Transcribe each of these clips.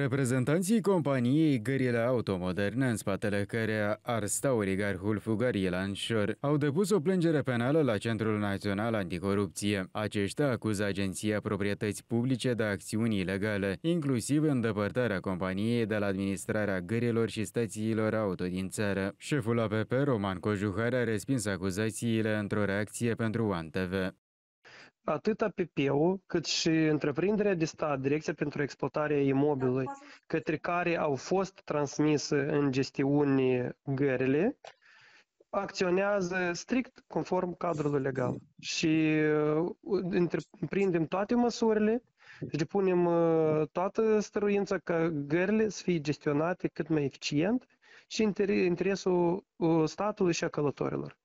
Reprezentanții companiei auto Automoderne, în spatele căreia ar sta oligarhul Fugarie Lanșor, au depus o plângere penală la Centrul Național Anticorupție. Aceștia acuză Agenția Proprietăți Publice de acțiuni ilegale, inclusiv îndepărtarea companiei de la administrarea gărilor și stațiilor auto din țară. Șeful APP, Roman Cojuhar, a respins acuzațiile într-o reacție pentru TV atât APP-ul, cât și întreprinderea de stat, Direcția pentru Exploatarea Imobilului, către care au fost transmise în gestiune gările, acționează strict conform cadrului legal și uh, întreprindem toate măsurile și depunem uh, toată stăruința ca gările să fie gestionate cât mai eficient și interesul uh, statului și a călătorilor.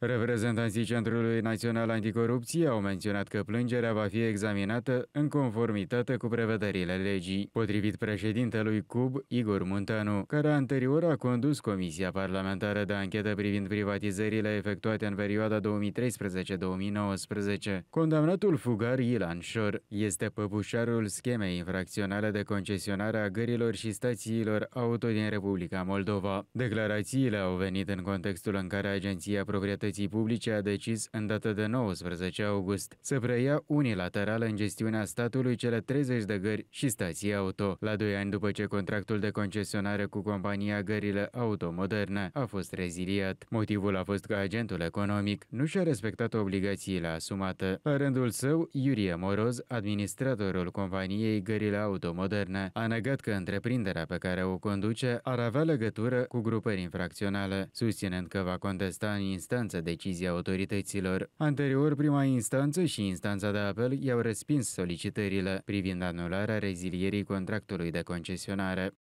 Reprezentanții Centrului Național Anticorupție au menționat că plângerea va fi examinată în conformitate cu prevederile legii, potrivit președintelui CUB, Igor Munteanu, care anterior a condus Comisia Parlamentară de Anchetă privind privatizările efectuate în perioada 2013-2019. Condamnatul fugar Ilan Șor este păpușarul schemei infracționale de concesionare a gărilor și stațiilor auto din Republica Moldova. Declarațiile au venit în contextul în care Agenția Proprietății Sănătății Publice a decis în data de 19 august să preia unilateral în gestiunea statului cele 30 de gări și stații auto, la doi ani după ce contractul de concesionare cu compania Gările Auto Moderne a fost reziliat. Motivul a fost că agentul economic nu și-a respectat obligațiile asumate. La rândul său, Iurie Moroz, administratorul companiei Gările Auto Moderne, a negat că întreprinderea pe care o conduce ar avea legătură cu grupări infracționale, susținând că va contesta în instanță acasă decizia autorităților. Anterior, prima instanță și instanța de apel i-au respins solicitările privind anularea rezilierii contractului de concesionare.